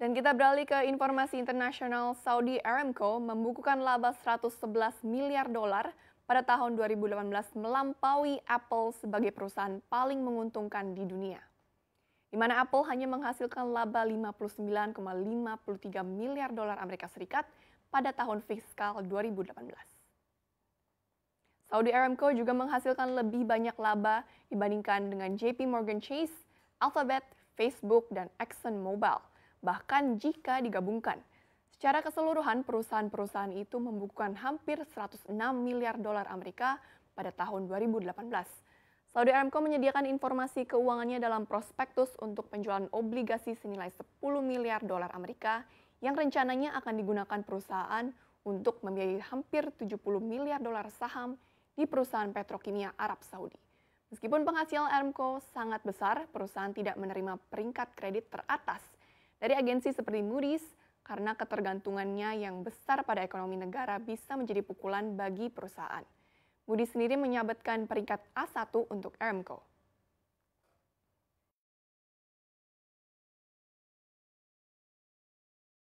Dan kita beralih ke informasi internasional Saudi Aramco membukukan laba 111 miliar dolar pada tahun 2018 melampaui Apple sebagai perusahaan paling menguntungkan di dunia. Di mana Apple hanya menghasilkan laba 59,53 miliar dolar Amerika Serikat pada tahun fiskal 2018. Saudi Aramco juga menghasilkan lebih banyak laba dibandingkan dengan JP Morgan Chase, Alphabet, Facebook, dan ExxonMobil bahkan jika digabungkan. Secara keseluruhan, perusahaan-perusahaan itu membukukan hampir 106 miliar dolar Amerika pada tahun 2018. Saudi Aramco menyediakan informasi keuangannya dalam prospektus untuk penjualan obligasi senilai 10 miliar dolar Amerika yang rencananya akan digunakan perusahaan untuk membiayai hampir 70 miliar dolar saham di perusahaan petrokimia Arab Saudi. Meskipun penghasilan Aramco sangat besar, perusahaan tidak menerima peringkat kredit teratas dari agensi seperti Moody's, karena ketergantungannya yang besar pada ekonomi negara bisa menjadi pukulan bagi perusahaan. Moody's sendiri menyabetkan peringkat A1 untuk Aramco.